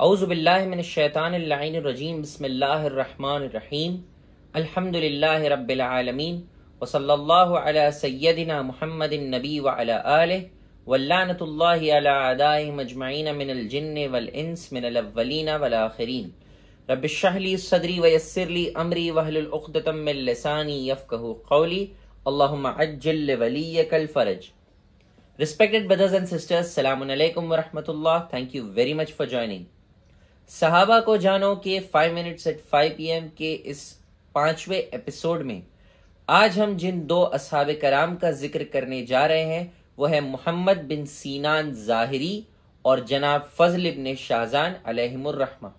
أعوذ بالله من الشيطان اللعين الرجيم بسم الله الرحمن الرحيم الحمد لله رب العالمين وصلى الله على سيدنا محمد النبي وعلى آله واللعنة الله على عدائهم مجمعين من الجن والانس من الأولين والآخرين رب اشرح لي صدری ويسر لي أمري وهل عقدۃ من لساني یفقهوا قولي اللهم عجل لوليك الفرج Respected brothers and sisters, Salamun alaikum wa rahmatullah. Thank you very much for joining. सहाबा को जानो के five minutes at five P M के इस पांचवें एपिसोड में आज हम जिन दो असहाब कराम का जिक्र करने जा रहे हैं वो है मोहम्मद बिन सीनान जाहिरी और जनाब फजल इबन शाहजान अलहमरहमा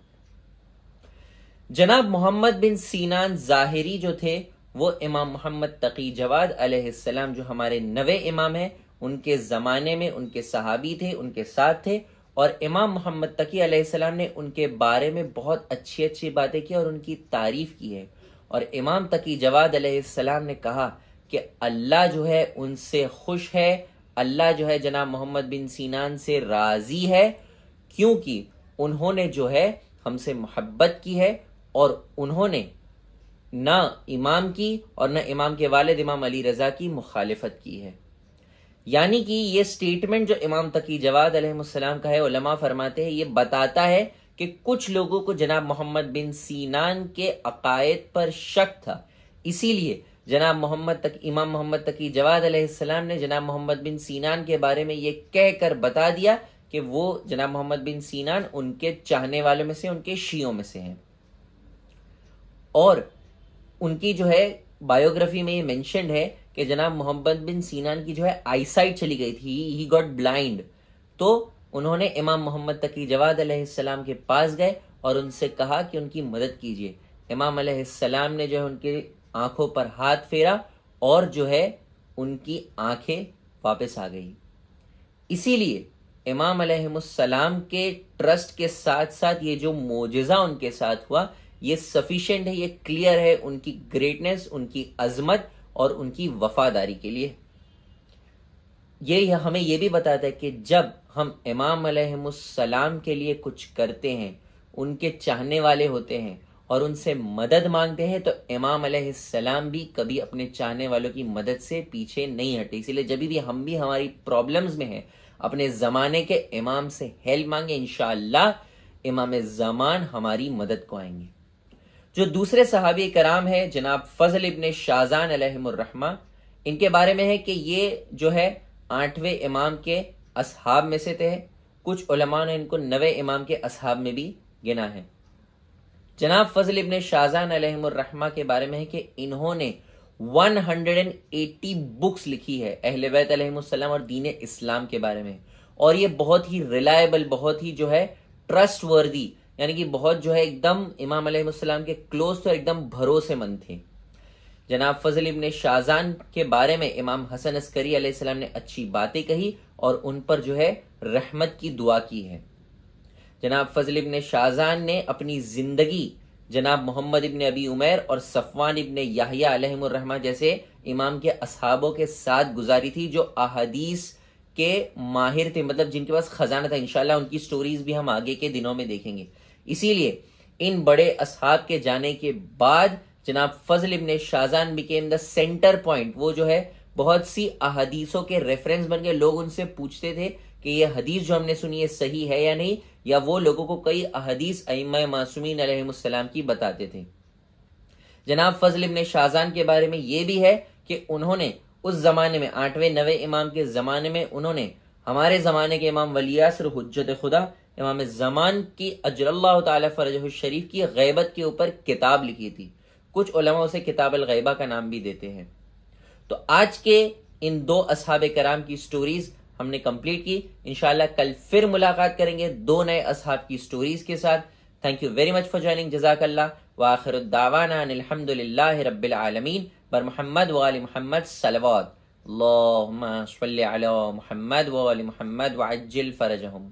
जनाब मोहम्मद बिन सीनान जाहिरी जो थे वो इमाम मोहम्मद तकी जवाद अलैहिस्सलाम जो हमारे नवे इमाम हैं उनके ज़माने में उनके सहाबी थे उनके साथ थे और इमाम मोहम्मद तकी अलैहिस्सलाम ने उनके बारे में बहुत अच्छी अच्छी बातें की और उनकी तारीफ़ की है और इमाम तकी जवाद अलैहिस्सलाम ने कहा कि अल्लाह जो है उनसे खुश है अल्लाह जो है जनाब मोहम्मद बिन सीनान से राज़ी है क्योंकि उन्होंने जो है हमसे मोहब्बत की है और उन्होंने ना इमाम की और ना इमाम के वालिद इमाम अली रज़ा की मुखालफत की है यानी कि ये स्टेटमेंट जो इमाम तकी जवाद अलैहिस्सलाम का है उलमा फरमाते हैं ये बताता है कि कुछ लोगों को जनाब मोहम्मद बिन सीनान के अकायद पर शक था इसीलिए जनाब मोहम्मद तक इमाम मोहम्मद तकी जवाद अलैहिस्सलाम ने जनाब मोहम्मद बिन सीनान के बारे में ये कहकर बता दिया कि वो जनाब मोहम्मद बिन सीनान उनके चाहने वालों में से उनके शियों में से हैं और उनकी जो है बायोग्राफी में ये मैंशनड है कि जनाब मोहम्मद बिन सीनान की जो है आईसाइट चली गई थी ही गॉट ब्लाइंड तो उन्होंने इमाम मोहम्मद तकी जवाद अलैहिस्सलाम के पास गए और उनसे कहा कि उनकी मदद कीजिए इमाम अलैहिस्सलाम ने जो है उनकी आंखों पर हाथ फेरा और जो है उनकी आंखें वापस आ गई इसीलिए इमाम अलैहिस्सलाम के ट्रस्ट के साथ साथ ये जो मोजज़ा उनके साथ हुआ ये सफिशेंट है ये क्लियर है उनकी ग्रेटनेस उनकी अजमत और उनकी वफादारी के लिए ये हमें यह भी बताता है कि जब हम इमाम सलाम के लिए कुछ करते हैं उनके चाहने वाले होते हैं और उनसे मदद मांगते हैं तो इमाम सलाम भी कभी अपने चाहने वालों की मदद से पीछे नहीं हटे इसीलिए जब भी हम भी हमारी प्रॉब्लम्स में हैं अपने ज़माने के इमाम से हेल्प मांगे इन इमाम ज़मान हमारी मदद को आएंगे जो दूसरे सहाबी कराम है जनाब फजल इबन शाहजान इनके बारे में है कि ये जो है आठवें इमाम के असहाब में से थे कुछ उलमा ने इनको नवे इमाम के असहाब में भी गिना है जनाब फजल इबन शाहजान के बारे में है कि इन्होंने 180 बुक्स लिखी है अहल वैतम और दीन इस्लाम के बारे में और ये बहुत ही रिलायबल बहुत ही जो है ट्रस्ट वर्दी यानी कि बहुत जो है एकदम इमाम अलैहिस्सलाम के क्लोज तो एकदम भरोसेमंद थे जनाब फजल इबन शाहजान के बारे में इमाम हसन अस्करी अलैहिस्सलाम ने अच्छी बातें कही और उन पर जो है रहमत की दुआ की है जनाब फजल इबन शाहजान ने अपनी ज़िंदगी जनाब मोहम्मद इबन अबी उमैर और सफ़वान इबन याहिया जैसे इमाम के असहाबों के साथ गुजारी थी जो अहदीस के माहिर थे मतलब जिनके पास खजाना था इनशाला उनकी स्टोरीज भी हम आगे के दिनों में देखेंगे इसीलिए इन बड़े असहाब के जाने के बाद जनाब Fazal Ibn Shahjan became the centre point वो जो है बहुत सी अहदीसों के रेफरेंस बन गए लोग उनसे पूछते थे कि ये हदीस जो हमने सुनी है सही है या नहीं या वो लोगों को कई अहदीस अम मासूमिन की बताते थे जनाब फजल इबन शाहजान के बारे में ये भी है कि उन्होंने उस ज़माने में आठवें नवे इमाम के ज़माने में उन्होंने हमारे ज़माने के इमाम वलियासर हजत खुदा इमाम ज़मान की अजरल्ला तरज शरीफ की गैबत के ऊपर किताब लिखी थी कुछ उलमा उसे किताब अलगैबा का नाम भी देते हैं तो आज के इन दो असहाब कराम की स्टोरीज़ हमने कंप्लीट की इनशाला कल फिर मुलाकात करेंगे दो नए असहाब की स्टोरीज़ के साथ thank you very much for joining जजाकल्ला वाखिर दावाना अलहमदिल्ला रबालमीन بر محمد وآل محمد الصلوات اللهم صل على محمد وآل محمد وعجل فرجهم